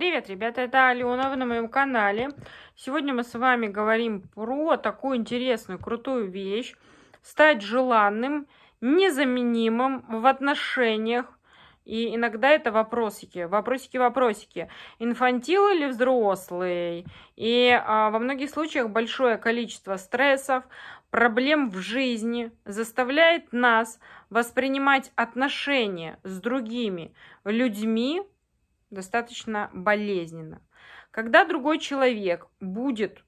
Привет, ребята, это Алена, вы на моем канале. Сегодня мы с вами говорим про такую интересную, крутую вещь. Стать желанным, незаменимым в отношениях. И иногда это вопросики, вопросики, вопросики. Инфантил или взрослый? И а, во многих случаях большое количество стрессов, проблем в жизни заставляет нас воспринимать отношения с другими людьми достаточно болезненно. Когда другой человек будет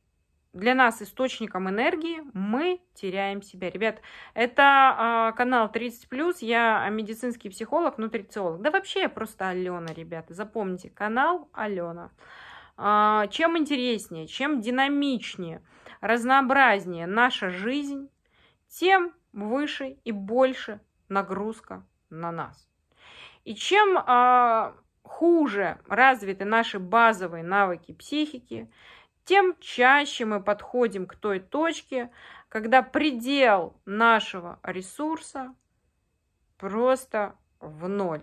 для нас источником энергии, мы теряем себя. Ребят, это э, канал 30+, я медицинский психолог, нутрициолог. Да вообще я просто Алена, ребята, запомните, канал Алена. Э, чем интереснее, чем динамичнее, разнообразнее наша жизнь, тем выше и больше нагрузка на нас. И чем э, хуже развиты наши базовые навыки психики, тем чаще мы подходим к той точке, когда предел нашего ресурса просто в ноль.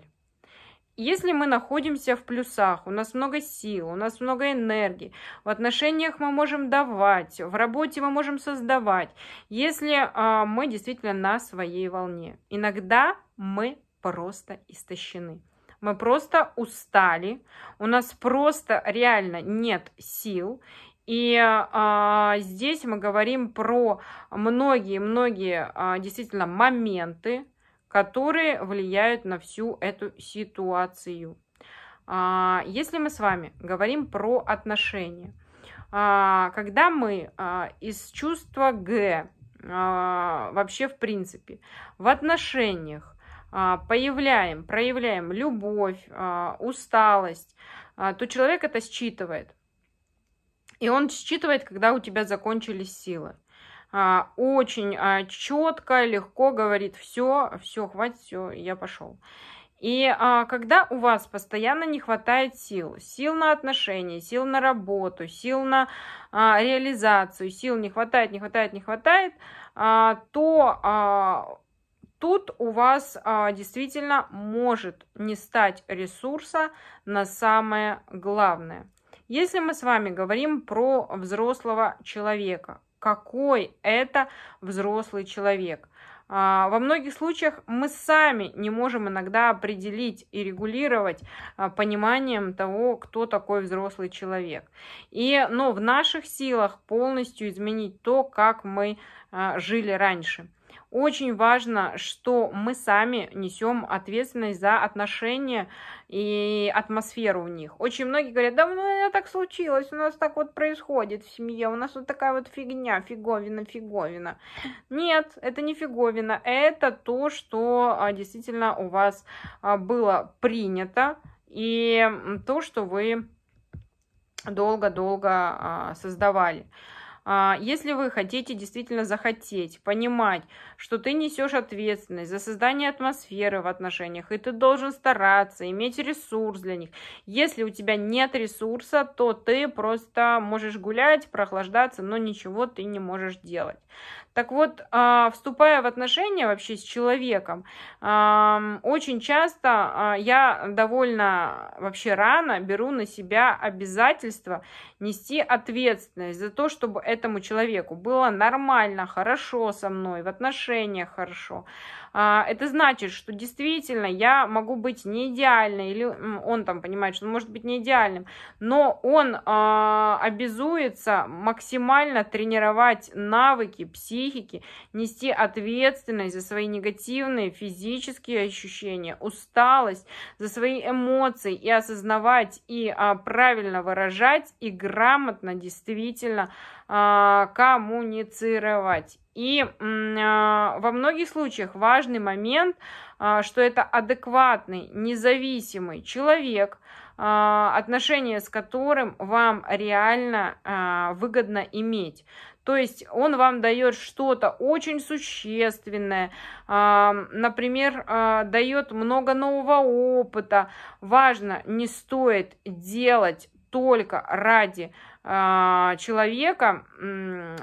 Если мы находимся в плюсах, у нас много сил, у нас много энергии, в отношениях мы можем давать, в работе мы можем создавать, если э, мы действительно на своей волне. Иногда мы просто истощены мы просто устали, у нас просто реально нет сил. И а, здесь мы говорим про многие-многие а, действительно моменты, которые влияют на всю эту ситуацию. А, если мы с вами говорим про отношения, а, когда мы а, из чувства Г а, вообще в принципе в отношениях а, появляем, проявляем любовь, а, усталость, а, то человек это считывает. И он считывает, когда у тебя закончились силы. Очень четко, легко говорит, все, все, хватит, все, я пошел. И а, когда у вас постоянно не хватает сил, сил на отношения, сил на работу, сил на а, реализацию, сил не хватает, не хватает, не хватает, а, то а, тут у вас а, действительно может не стать ресурса на самое главное. Если мы с вами говорим про взрослого человека, какой это взрослый человек? А, во многих случаях мы сами не можем иногда определить и регулировать а, пониманием того, кто такой взрослый человек. И, но ну, в наших силах полностью изменить то, как мы а, жили раньше – очень важно, что мы сами несем ответственность за отношения и атмосферу в них. Очень многие говорят, да ну, у меня так случилось, у нас так вот происходит в семье, у нас вот такая вот фигня, фиговина, фиговина. Нет, это не фиговина, это то, что а, действительно у вас а, было принято, и то, что вы долго-долго а, создавали. А, если вы хотите действительно захотеть, понимать, что ты несешь ответственность за создание атмосферы в отношениях, и ты должен стараться, иметь ресурс для них. Если у тебя нет ресурса, то ты просто можешь гулять, прохлаждаться, но ничего ты не можешь делать. Так вот, а, вступая в отношения вообще с человеком, очень часто а, я довольно вообще рано беру на себя обязательство нести ответственность за то, чтобы это этому человеку было нормально, хорошо со мной, в отношениях хорошо, а, это значит, что действительно я могу быть не идеальной, или он там понимает, что он может быть не идеальным, но он а, обязуется максимально тренировать навыки психики, нести ответственность за свои негативные физические ощущения, усталость, за свои эмоции и осознавать и а, правильно выражать и грамотно действительно а, коммуницировать. И а, во многих случаях важный момент, а, что это адекватный, независимый человек, отношения с которым вам реально выгодно иметь. То есть он вам дает что-то очень существенное, например, дает много нового опыта. Важно, не стоит делать только ради а, человека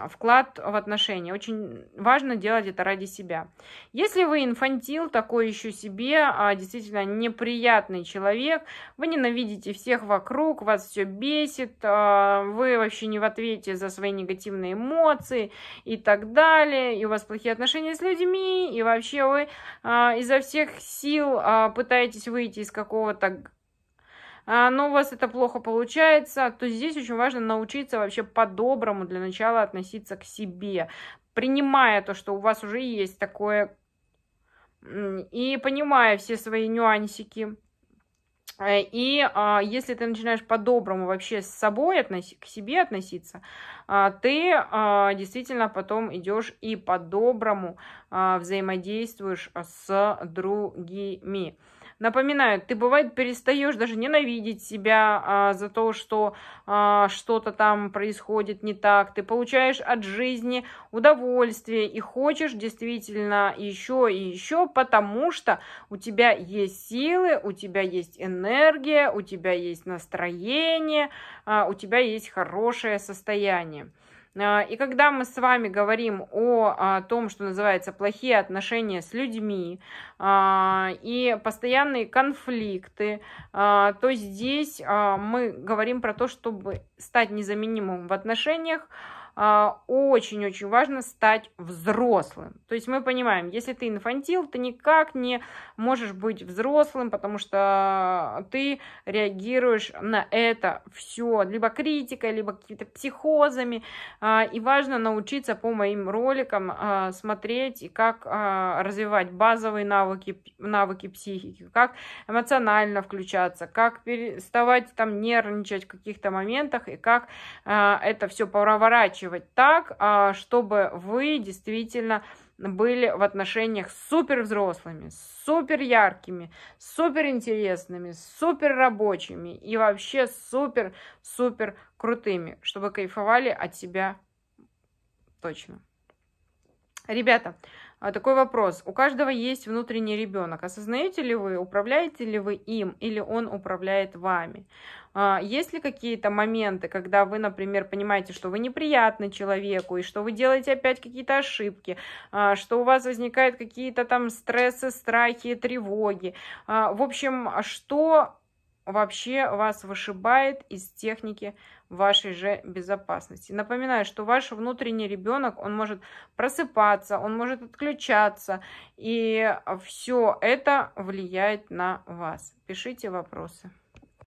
вклад в отношения. Очень важно делать это ради себя. Если вы инфантил, такой еще себе, а, действительно неприятный человек, вы ненавидите всех вокруг, вас все бесит, а, вы вообще не в ответе за свои негативные эмоции и так далее, и у вас плохие отношения с людьми, и вообще вы изо всех сил пытаетесь выйти из какого-то а, но ну, у вас это плохо получается, то здесь очень важно научиться вообще по-доброму для начала относиться к себе, принимая то, что у вас уже есть такое, и понимая все свои нюансики, э, и а, если ты начинаешь по-доброму вообще с собой относи, к себе относиться, а, ты а, действительно потом идешь и по-доброму а, взаимодействуешь с другими. Напоминаю, ты бывает перестаешь даже ненавидеть себя а, за то, что а, что-то там происходит не так. Ты получаешь от жизни удовольствие и хочешь действительно еще и еще, потому что у тебя есть силы, у тебя есть энергия, у тебя есть настроение, а, у тебя есть хорошее состояние. А, и когда мы с вами говорим о, а, том, что называется плохие отношения с людьми а, и постоянные конфликты, то здесь мы говорим про то, чтобы стать незаменимым в отношениях, а, очень-очень важно стать взрослым. То есть мы понимаем, если ты инфантил, ты никак не можешь быть взрослым, потому что ты реагируешь на это все, либо критикой, либо какими-то психозами. А, и важно научиться по моим роликам а, смотреть, как развивать базовые навыки, навыки психики, как эмоционально включаться, как переставать там нервничать в каких-то моментах и как это все проворачивать прокачивать так, а, чтобы вы действительно были в отношениях с супер взрослыми, супер яркими, супер интересными, супер рабочими и вообще супер, супер крутыми, чтобы кайфовали от себя точно. Ребята, а, такой вопрос. У каждого есть внутренний ребенок. Осознаете ли вы, управляете ли вы им или он управляет вами? А, есть ли какие-то моменты, когда вы, например, понимаете, что вы неприятны человеку, и что вы делаете опять какие-то ошибки, а, что у вас возникают какие-то там стрессы, страхи, тревоги? В общем, что вообще вас вышибает из техники вашей же безопасности. Напоминаю, что ваш внутренний ребенок, он может просыпаться, он может отключаться, и все это влияет на вас. Пишите вопросы.